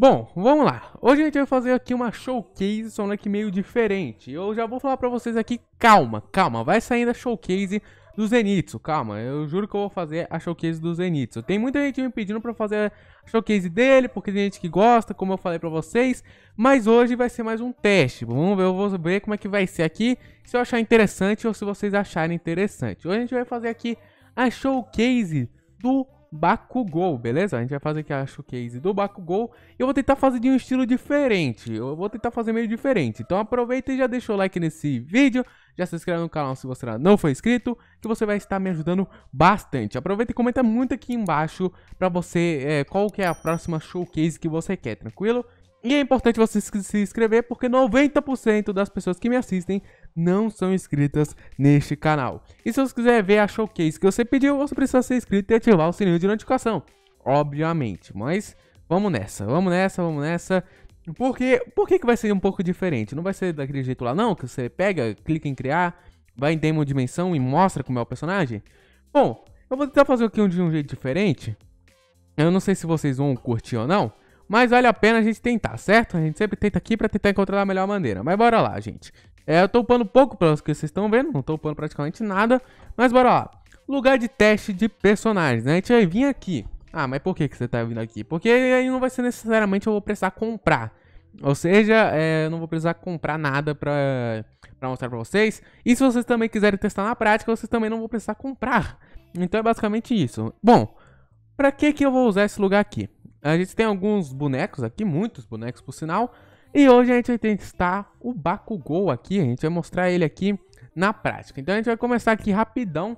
Bom, vamos lá. Hoje a gente vai fazer aqui uma showcase Sonic meio diferente. Eu já vou falar pra vocês aqui, calma, calma, vai saindo a showcase do Zenitsu, calma. Eu juro que eu vou fazer a showcase do Zenitsu. Tem muita gente me pedindo pra fazer a showcase dele, porque tem gente que gosta, como eu falei pra vocês. Mas hoje vai ser mais um teste. Vamos ver, eu vou ver como é que vai ser aqui, se eu achar interessante ou se vocês acharem interessante. Hoje a gente vai fazer aqui a showcase do Bakugou, beleza? A gente vai fazer aqui a showcase do Bakugou. E eu vou tentar fazer de um estilo diferente. Eu vou tentar fazer meio diferente. Então aproveita e já deixa o like nesse vídeo. Já se inscreve no canal se você não for inscrito, que você vai estar me ajudando bastante. Aproveita e comenta muito aqui embaixo pra você é, qual que é a próxima showcase que você quer, tranquilo? E é importante você se inscrever porque 90% das pessoas que me assistem não são inscritas neste canal. E se você quiser ver a showcase que você pediu, você precisa ser inscrito e ativar o sininho de notificação, obviamente. Mas vamos nessa, vamos nessa, vamos nessa. Porque, por que, que vai ser um pouco diferente? Não vai ser daquele jeito lá não, que você pega, clica em criar, vai em demo dimensão e mostra como é o personagem? Bom, eu vou tentar fazer aqui de um jeito diferente. Eu não sei se vocês vão curtir ou não, mas vale a pena a gente tentar, certo? A gente sempre tenta aqui para tentar encontrar a melhor maneira. Mas bora lá, gente. É, eu tô upando pouco pelas que vocês estão vendo, não tô upando praticamente nada. Mas bora lá. Lugar de teste de personagens, né? A gente vai vir aqui. Ah, mas por que, que você tá vindo aqui? Porque aí não vai ser necessariamente eu vou precisar comprar. Ou seja, é, eu não vou precisar comprar nada pra, pra mostrar pra vocês. E se vocês também quiserem testar na prática, vocês também não vão precisar comprar. Então é basicamente isso. Bom, pra que que eu vou usar esse lugar aqui? A gente tem alguns bonecos aqui, muitos bonecos por sinal. E hoje a gente vai testar o Bakugou aqui, a gente vai mostrar ele aqui na prática. Então a gente vai começar aqui rapidão,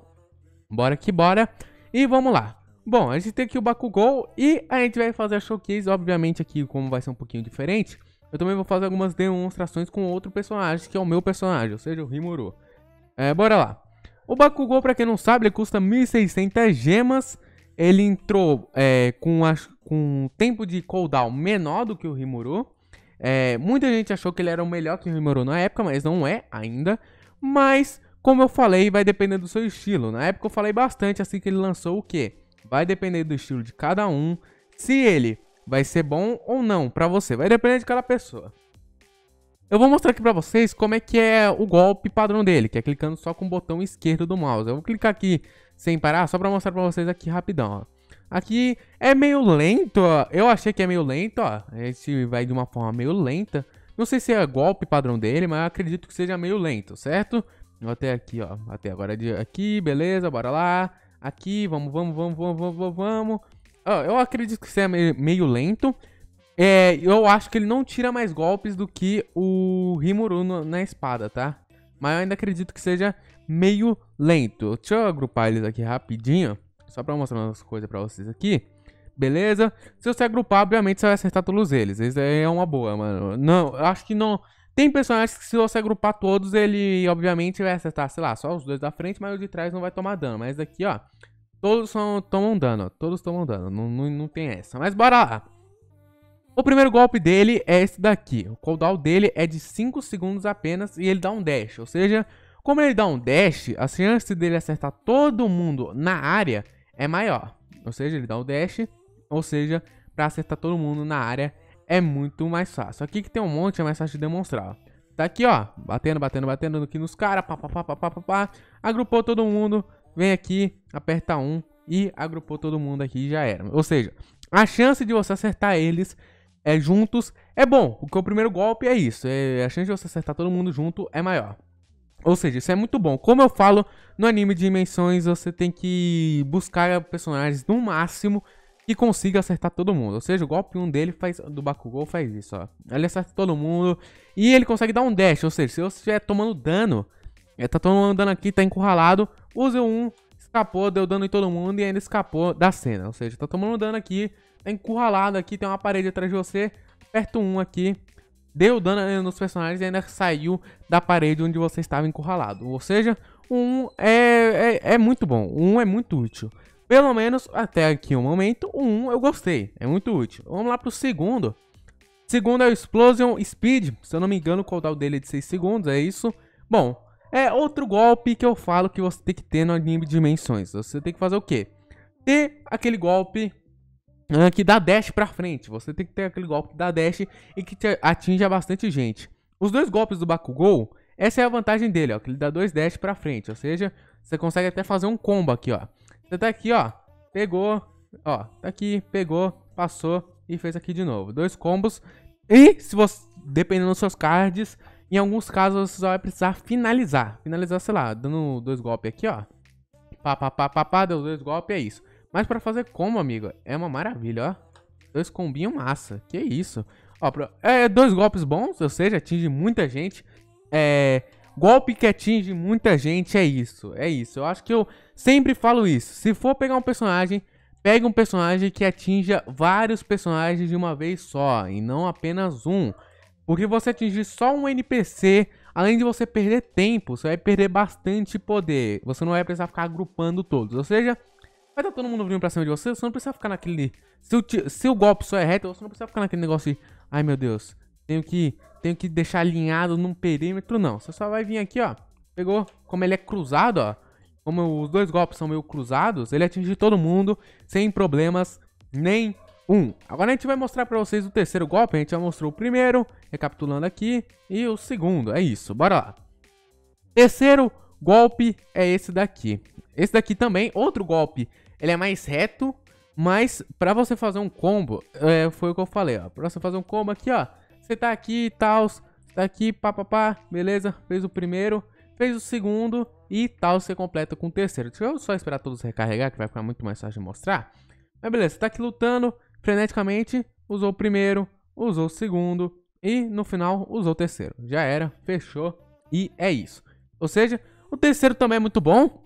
bora que bora, e vamos lá. Bom, a gente tem aqui o Bakugou e a gente vai fazer a showcase, obviamente aqui como vai ser um pouquinho diferente, eu também vou fazer algumas demonstrações com outro personagem, que é o meu personagem, ou seja, o Rimuru. É, bora lá. O Bakugou, pra quem não sabe, ele custa 1.600 gemas. Ele entrou é, com, com um tempo de cooldown menor do que o Rimuru. É, muita gente achou que ele era o melhor que Rimuru na época, mas não é ainda. Mas, como eu falei, vai depender do seu estilo. Na época eu falei bastante assim que ele lançou o que? Vai depender do estilo de cada um. Se ele vai ser bom ou não para você, vai depender de cada pessoa. Eu vou mostrar aqui pra vocês como é que é o golpe padrão dele, que é clicando só com o botão esquerdo do mouse. Eu vou clicar aqui sem parar, só pra mostrar pra vocês aqui rapidão, ó. Aqui é meio lento, ó. eu achei que é meio lento, ó. Esse vai de uma forma meio lenta. Não sei se é golpe padrão dele, mas acredito que seja meio lento, certo? Até aqui, ó. Até agora é de aqui, beleza, bora lá. Aqui, vamos, vamos, vamos, vamos, vamos, vamos. Ó, eu acredito que seja meio lento. É, eu acho que ele não tira mais golpes do que o Rimuru no, na espada, tá? Mas eu ainda acredito que seja meio lento. Deixa eu agrupar eles aqui rapidinho. Só pra mostrar umas coisas pra vocês aqui. Beleza? Se você agrupar, obviamente você vai acertar todos eles. Isso aí é uma boa, mano. Não, acho que não... Tem personagens que se você agrupar todos, ele obviamente vai acertar, sei lá, só os dois da frente, mas o de trás não vai tomar dano. Mas aqui, ó, todos são, tomam dano, ó, todos tomam dano, não, não, não tem essa. Mas bora lá! O primeiro golpe dele é esse daqui. O cooldown dele é de 5 segundos apenas e ele dá um dash. Ou seja, como ele dá um dash, a chance dele acertar todo mundo na área é maior. Ou seja, ele dá o dash. Ou seja, para acertar todo mundo na área é muito mais fácil. Aqui que tem um monte, é mais fácil de demonstrar. Tá aqui, ó. Batendo, batendo, batendo aqui nos caras. Pá, pá, pá, pá, pá, pá, pá. Agrupou todo mundo. Vem aqui, aperta um e agrupou todo mundo aqui já era. Ou seja, a chance de você acertar eles é juntos é bom. Porque o primeiro golpe é isso. É, a chance de você acertar todo mundo junto é maior. Ou seja, isso é muito bom. Como eu falo, no anime de dimensões você tem que buscar personagens no máximo que consiga acertar todo mundo. Ou seja, o golpe 1 um dele faz, do Bakugou faz isso, ó. Ele acerta todo mundo e ele consegue dar um dash. Ou seja, se você estiver tomando dano, é, tá tomando dano aqui, tá encurralado, use o 1, escapou, deu dano em todo mundo e ainda escapou da cena. Ou seja, tá tomando dano aqui, tá encurralado aqui, tem uma parede atrás de você, aperta o 1 aqui, deu dano nos personagens e ainda saiu da parede onde você estava encurralado. Ou seja, um é, é, é muito bom, um é muito útil. Pelo menos até aqui o momento, um eu gostei, é muito útil. Vamos lá pro segundo. Segundo é o Explosion Speed, se eu não me engano o cooldown dele é de 6 segundos, é isso. Bom, é outro golpe que eu falo que você tem que ter no anime Dimensões. Você tem que fazer o quê? Ter aquele golpe que dá dash pra frente. Você tem que ter aquele golpe que dá dash e que atinja bastante gente. Os dois golpes do Bakugou, essa é a vantagem dele, ó, que ele dá dois dash pra frente. Ou seja, você consegue até fazer um combo aqui, ó. Você tá aqui, ó, pegou, ó, tá aqui, pegou, passou e fez aqui de novo. Dois combos. E se você, dependendo dos seus cards, em alguns casos você vai precisar finalizar. Finalizar, sei lá, dando dois golpes aqui, ó. Pá, pá, pá, pá, pá, deu dois golpes, é isso. Mas pra fazer como, amigo? É uma maravilha, ó. Dois combinhos massa. Que isso. Ó, é, é, dois golpes bons, ou seja, atinge muita gente. É... Golpe que atinge muita gente é isso, é isso. Eu acho que eu sempre falo isso. Se for pegar um personagem, pegue um personagem que atinja vários personagens de uma vez só, e não apenas um. Porque você atingir só um NPC, além de você perder tempo, você vai perder bastante poder. Você não vai precisar ficar agrupando todos. Ou seja, Vai tá todo mundo vindo pra cima de você, você não precisa ficar naquele... Se o golpe só é reto, você não precisa ficar naquele negócio de... Ai, meu Deus, tenho que, tenho que deixar alinhado num perímetro, não. Você só vai vir aqui, ó. Pegou? Como ele é cruzado, ó. Como os dois golpes são meio cruzados, ele atinge todo mundo sem problemas nenhum. Um. Agora a gente vai mostrar pra vocês o terceiro golpe, a gente já mostrou o primeiro, recapitulando aqui, e o segundo, é isso, bora lá. Terceiro golpe é esse daqui. Esse daqui também, outro golpe ele é mais reto, mas pra você fazer um combo, é, foi o que eu falei, ó. Pra você fazer um combo aqui, ó. Você tá aqui e tal, tá aqui, papapá, beleza? Fez o primeiro, fez o segundo e tal, você completa com o terceiro. Deixa eu só esperar todos recarregar, que vai ficar muito mais fácil de mostrar. Mas beleza, você tá aqui lutando freneticamente, usou o primeiro, usou o segundo e no final usou o terceiro. Já era, fechou e é isso. Ou seja, o terceiro também é muito bom,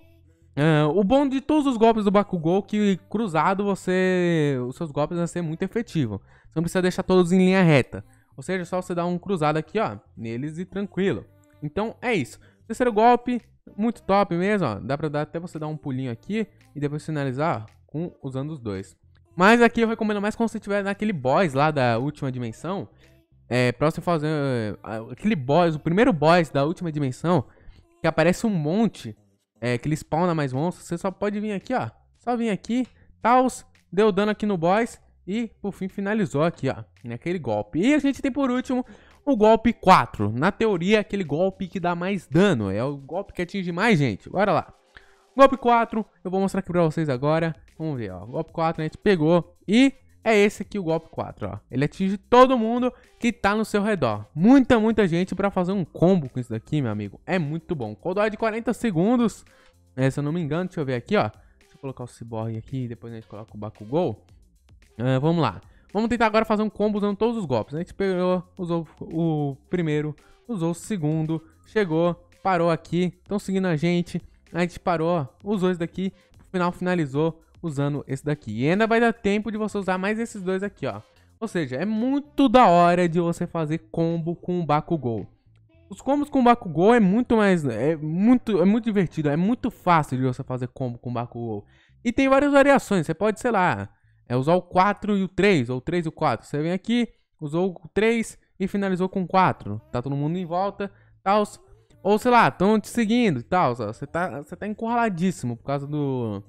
Uh, o bom de todos os golpes do Bakugou é que cruzado você. Os seus golpes vão ser muito efetivos. Você não precisa deixar todos em linha reta. Ou seja, só você dar um cruzado aqui, ó, neles e tranquilo. Então é isso. Terceiro golpe, muito top mesmo, ó. Dá pra dar até você dar um pulinho aqui e depois finalizar com usando os dois. Mas aqui eu recomendo mais quando você estiver naquele boss lá da última dimensão. É, pra você fazer. Eh, aquele boss, o primeiro boss da última dimensão, que aparece um monte é, que ele spawna mais monstros, você só pode vir aqui, ó. Só vir aqui, taus, deu dano aqui no boss e, por fim, finalizou aqui, ó, naquele é golpe. E a gente tem, por último, o golpe 4. Na teoria, é aquele golpe que dá mais dano, é o golpe que atinge mais gente. Bora lá. Golpe 4, eu vou mostrar aqui pra vocês agora. Vamos ver, ó. Golpe 4 a gente pegou e é esse aqui, o golpe 4, ó. Ele atinge todo mundo que tá no seu redor. Muita, muita gente pra fazer um combo com isso daqui, meu amigo. É muito bom. Cooldown de 40 segundos. É, se eu não me engano, deixa eu ver aqui, ó. Deixa eu colocar o Cyborg aqui, depois a gente coloca o Bakugou. Uh, vamos lá. Vamos tentar agora fazer um combo usando todos os golpes. Né? A gente pegou, usou o primeiro, usou o segundo, chegou, parou aqui, estão seguindo a gente. A gente parou, usou isso daqui, no final finalizou usando esse daqui. E ainda vai dar tempo de você usar mais esses dois aqui, ó. Ou seja, é muito da hora de você fazer combo com o Bakugou. Os combos com o Bakugou é muito mais... É muito, é muito divertido, é muito fácil de você fazer combo com o Bakugou. E tem várias variações, você pode, sei lá, é usar o 4 e o 3, ou 3 e o 4. Você vem aqui, usou o 3 e finalizou com 4. Tá todo mundo em volta, tal. Ou sei lá, estão te seguindo e tal. Você tá, você tá encurraladíssimo por causa do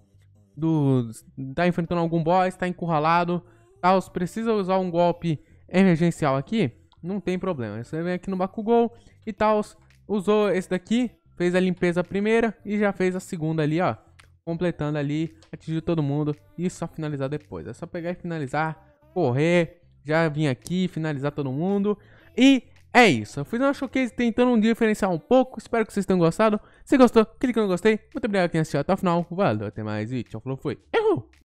do tá enfrentando algum boss, está encurralado, tal, precisa usar um golpe emergencial aqui, não tem problema. Você vem aqui no Bakugou e tal, usou esse daqui, fez a limpeza primeira e já fez a segunda ali, ó. Completando ali, atingiu todo mundo e só finalizar depois. É só pegar e finalizar, correr, já vir aqui, finalizar todo mundo. E é isso, eu fiz uma showcase tentando diferenciar um pouco, espero que vocês tenham gostado. Se gostou, clica no gostei, muito obrigado por ter até o final, valeu, até mais e tchau, falou, fui. Errou!